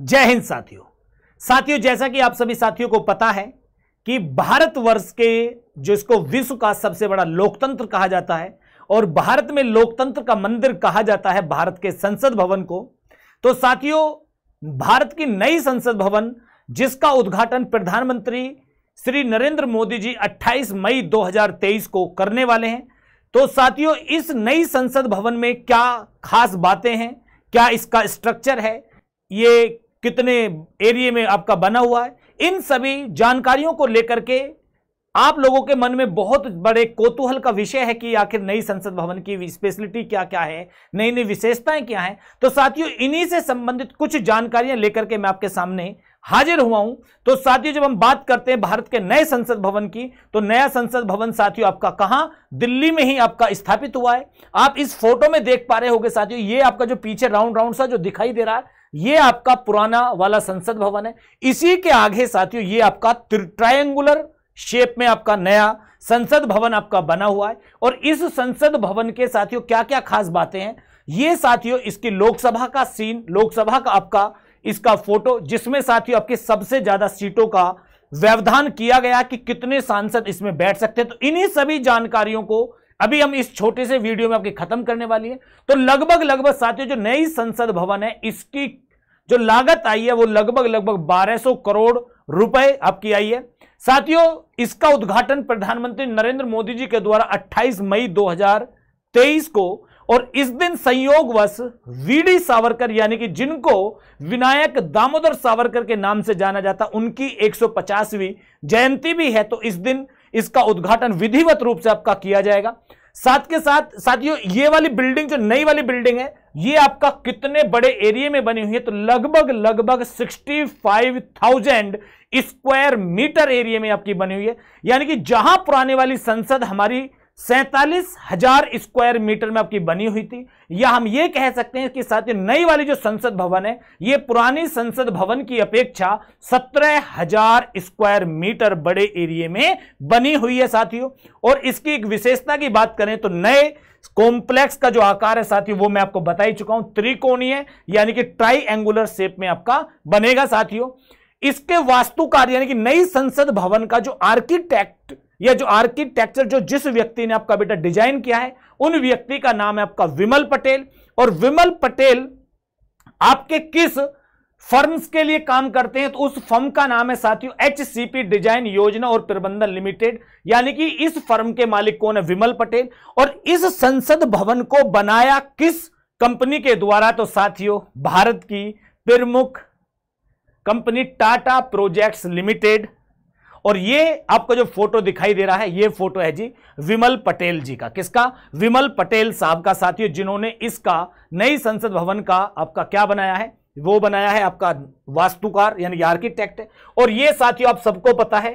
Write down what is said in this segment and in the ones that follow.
जय हिंद साथियों साथियों जैसा कि आप सभी साथियों को पता है कि भारतवर्ष के जो इसको विश्व का सबसे बड़ा लोकतंत्र कहा जाता है और भारत में लोकतंत्र का मंदिर कहा जाता है भारत के संसद भवन को तो साथियों भारत की नई संसद भवन जिसका उद्घाटन प्रधानमंत्री श्री नरेंद्र मोदी जी 28 मई 2023 को करने वाले हैं तो साथियों इस नई संसद भवन में क्या खास बातें हैं क्या इसका स्ट्रक्चर है ये कितने एरिए में आपका बना हुआ है इन सभी जानकारियों को लेकर के आप लोगों के मन में बहुत बड़े कोतूहल का विषय है कि आखिर नई संसद भवन की स्पेशलिटी क्या क्या है नई नई विशेषताएं क्या हैं तो साथियों इन्हीं से संबंधित कुछ जानकारियां लेकर के मैं आपके सामने हाजिर हुआ हूं तो साथियों जब हम बात करते हैं भारत के नए संसद भवन की तो नया संसद भवन साथियों आपका कहां दिल्ली में ही आपका स्थापित हुआ है आप इस फोटो में देख पा रहे होगे साथियों ये आपका जो पीछे राउंड राउंड सा जो दिखाई दे रहा है ये आपका पुराना वाला संसद भवन है इसी के आगे साथियों ये आपका ट्राइंगुलर शेप में आपका नया संसद भवन आपका बना हुआ है और इस संसद भवन के साथियों क्या क्या खास बातें हैं ये साथियों इसकी लोकसभा का सीन लोकसभा का आपका इसका फोटो जिसमें साथियों आपकी सबसे ज्यादा सीटों का व्यवधान किया गया कि कितने सांसद इसमें बैठ सकते हैं तो इन्हीं सभी जानकारियों को अभी हम इस छोटे से वीडियो में आपकी खत्म करने वाली है तो लगभग लगभग साथियों जो नई संसद भवन है इसकी जो लागत आई है वो लगभग लगभग 1200 करोड़ रुपए आपकी आई है साथियों इसका उद्घाटन प्रधानमंत्री नरेंद्र मोदी जी के द्वारा 28 मई 2023 को और इस दिन संयोगवश वीडी सावरकर यानी कि जिनको विनायक दामोदर सावरकर के नाम से जाना जाता उनकी 150वीं जयंती भी है तो इस दिन इसका उद्घाटन विधिवत रूप से आपका किया जाएगा साथ के साथ साथियों ये वाली बिल्डिंग जो नई वाली बिल्डिंग है ये आपका कितने बड़े एरिया में बनी हुई है तो लगभग लगभग 65,000 स्क्वायर मीटर एरिया में आपकी बनी हुई है यानी कि जहां पुराने वाली संसद हमारी सैतालीस हजार स्क्वायर मीटर में आपकी बनी हुई थी या हम ये कह सकते हैं कि साथ ही नई वाली जो संसद भवन है ये पुरानी संसद भवन की अपेक्षा सत्रह हजार स्क्वायर मीटर बड़े एरिए में बनी हुई है साथियों और इसकी एक विशेषता की बात करें तो नए कॉम्प्लेक्स का जो आकार है साथियों वो मैं आपको बताई चुका हूं त्रिकोणीय यानी कि ट्राई एंगुलर शेप में आपका बनेगा साथियों इसके वास्तुकार यानी कि नई संसद भवन का जो आर्किटेक्ट या जो आर्किटेक्चर जो जिस व्यक्ति ने आपका बेटा डिजाइन किया है उन व्यक्ति का नाम है आपका विमल पटेल और विमल पटेल आपके किस फर्म्स के लिए काम करते हैं तो उस फर्म का नाम है साथियों एचसीपी डिजाइन योजना और प्रबंधन लिमिटेड यानी कि इस फर्म के मालिक कौन है विमल पटेल और इस संसद भवन को बनाया किस कंपनी के द्वारा तो साथियों भारत की प्रमुख कंपनी टाटा प्रोजेक्ट्स लिमिटेड और ये आपको जो फोटो दिखाई दे रहा है ये फोटो है जी विमल पटेल जी का किसका विमल पटेल साहब का साथियों जिन्होंने इसका नई संसद भवन का आपका क्या बनाया है वो बनाया है आपका वास्तुकार यानी आर्किटेक्ट और ये साथियों आप सबको पता है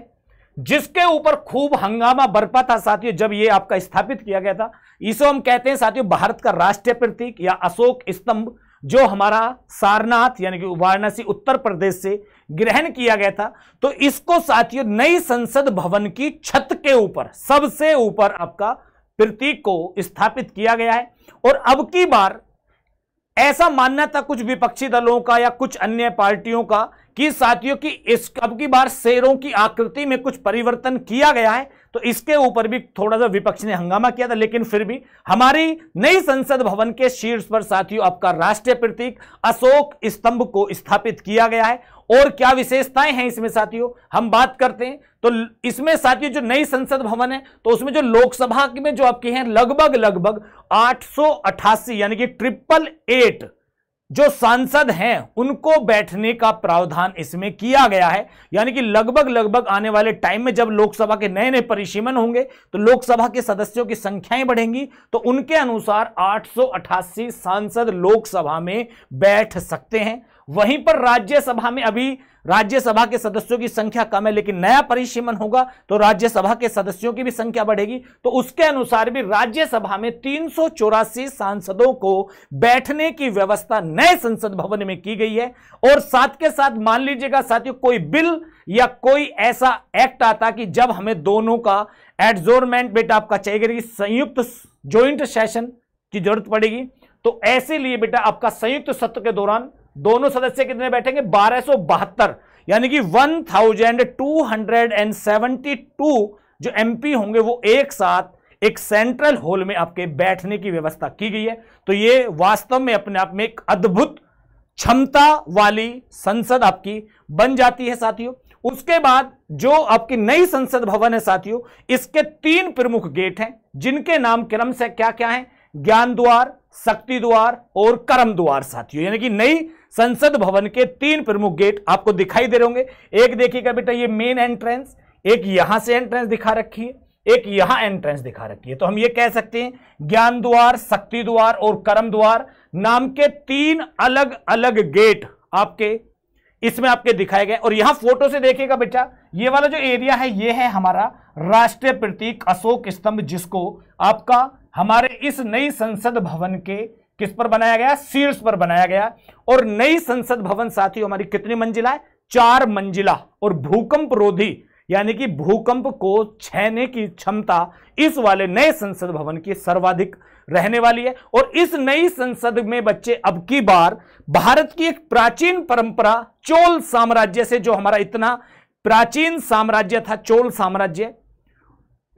जिसके ऊपर खूब हंगामा बरपा था साथियों जब ये आपका स्थापित किया गया था इसे हम कहते हैं साथियों भारत का राष्ट्रीय प्रतीक या अशोक स्तंभ जो हमारा सारनाथ यानी कि वाराणसी उत्तर प्रदेश से ग्रहण किया गया था तो इसको साथियों नई संसद भवन की छत के ऊपर सबसे ऊपर आपका प्रतीक को स्थापित किया गया है और अब की बार ऐसा मानना था कुछ विपक्षी दलों का या कुछ अन्य पार्टियों का कि साथियों की इस अब की बार शेरों की आकृति में कुछ परिवर्तन किया गया है तो इसके ऊपर भी थोड़ा सा विपक्ष ने हंगामा किया था लेकिन फिर भी हमारी नई संसद भवन के शीर्ष पर साथियों आपका राष्ट्रीय प्रतीक अशोक स्तंभ को स्थापित किया गया है और क्या विशेषताएं हैं इसमें साथियों हम बात करते हैं तो इसमें साथियों जो नई संसद भवन है तो उसमें जो लोकसभा में जो आपके हैं लगभग लगभग आठ यानी कि ट्रिपल एट जो सांसद हैं उनको बैठने का प्रावधान इसमें किया गया है यानी कि लगभग लगभग आने वाले टाइम में जब लोकसभा के नए नए परिसीमन होंगे तो लोकसभा के सदस्यों की संख्याएं बढ़ेंगी तो उनके अनुसार 888 सांसद लोकसभा में बैठ सकते हैं वहीं पर राज्यसभा में अभी राज्यसभा के सदस्यों की संख्या कम है लेकिन नया परिसीमन होगा तो राज्यसभा के सदस्यों की भी संख्या बढ़ेगी तो उसके अनुसार भी राज्यसभा में तीन सांसदों को बैठने की व्यवस्था नए संसद भवन में की गई है और साथ के साथ मान लीजिएगा साथियों कोई बिल या कोई ऐसा एक्ट आता कि जब हमें दोनों का एडजोरमेंट बेटा आपका चाहिए संयुक्त ज्वाइंट सेशन की जरूरत पड़ेगी तो ऐसे लिए बेटा आपका संयुक्त सत्र के दौरान दोनों सदस्य कितने बैठेंगे बारह यानी कि 1272 जो एमपी होंगे वो एक साथ एक सेंट्रल हॉल में आपके बैठने की व्यवस्था की गई है तो ये वास्तव में अपने आप में एक अद्भुत क्षमता वाली संसद आपकी बन जाती है साथियों उसके बाद जो आपकी नई संसद भवन है साथियों इसके तीन प्रमुख गेट हैं जिनके नाम क्रम से क्या क्या है ज्ञान द्वार शक्ति द्वार और कर्म द्वार साथियों यानी कि नई संसद भवन के तीन प्रमुख गेट आपको दिखाई दे रहे होंगे एक देखिएगा बेटा ये मेन एंट्रेंस एक यहां से एंट्रेंस दिखा रखी है एक यहां एंट्रेंस दिखा रखी है तो हम ये कह सकते हैं ज्ञान द्वार शक्ति द्वार और कर्म द्वार नाम के तीन अलग अलग गेट आपके इसमें आपके दिखाए गए और यहां फोटो से देखिएगा बेटा ये वाला जो एरिया है ये है हमारा राष्ट्रीय प्रतीक अशोक स्तंभ जिसको आपका हमारे इस नई संसद भवन के किस पर बनाया गया शीर्ष पर बनाया गया और नई संसद भवन साथियों हमारी कितनी मंजिला है चार मंजिला और भूकंप रोधी यानी कि भूकंप को छहने की क्षमता इस वाले नए संसद भवन की सर्वाधिक रहने वाली है और इस नई संसद में बच्चे अब की बार भारत की एक प्राचीन परंपरा चोल साम्राज्य से जो हमारा इतना प्राचीन साम्राज्य था चोल साम्राज्य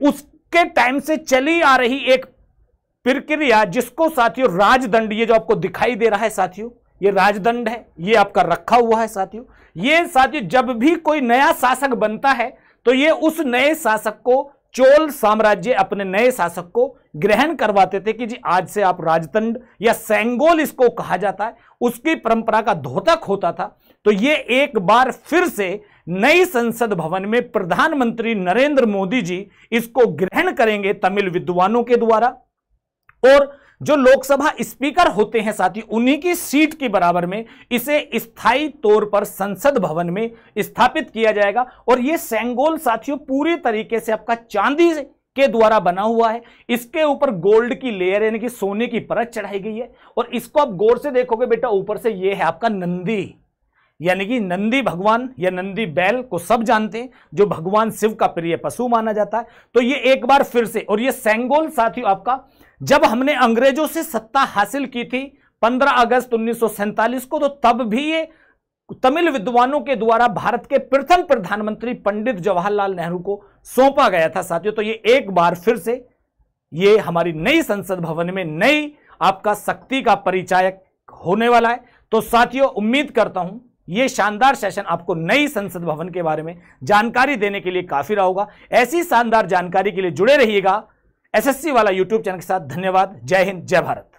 उसके टाइम से चली आ रही एक प्रक्रिया जिसको साथियों राजदंड ये जो आपको दिखाई दे रहा है साथियों ये राजदंड है ये आपका रखा हुआ है साथियों ये साथियों जब भी कोई नया शासक बनता है तो ये उस नए शासक को चोल साम्राज्य अपने नए शासक को ग्रहण करवाते थे कि जी आज से आप राजतंड या सेंगोल इसको कहा जाता है उसकी परंपरा का धोतक होता था तो ये एक बार फिर से नई संसद भवन में प्रधानमंत्री नरेंद्र मोदी जी इसको ग्रहण करेंगे तमिल विद्वानों के द्वारा और जो लोकसभा स्पीकर होते हैं साथ ही उन्हीं की सीट के बराबर में इसे स्थायी तौर पर संसद भवन में स्थापित किया जाएगा और ये सेंगोल साथियों पूरी तरीके से आपका चांदी के द्वारा बना हुआ है इसके ऊपर गोल्ड की लेयर यानी कि सोने की परत चढ़ाई गई है और इसको आप गौर से देखोगे बेटा ऊपर से ये है आपका नंदी यानी कि नंदी भगवान या नंदी बैल को सब जानते हैं जो भगवान शिव का प्रिय पशु माना जाता है तो ये एक बार फिर से और ये सेंगोल साथियों आपका जब हमने अंग्रेजों से सत्ता हासिल की थी 15 अगस्त उन्नीस को तो तब भी ये तमिल विद्वानों के द्वारा भारत के प्रथम प्रधानमंत्री पंडित जवाहरलाल नेहरू को सौंपा गया था साथियों तो ये एक बार फिर से ये हमारी नई संसद भवन में नई आपका शक्ति का परिचायक होने वाला है तो साथियों उम्मीद करता हूं ये शानदार सेशन आपको नई संसद भवन के बारे में जानकारी देने के लिए काफी रहा होगा ऐसी शानदार जानकारी के लिए जुड़े रहिएगा एसएससी वाला यूट्यूब चैनल के साथ धन्यवाद जय हिंद जय भारत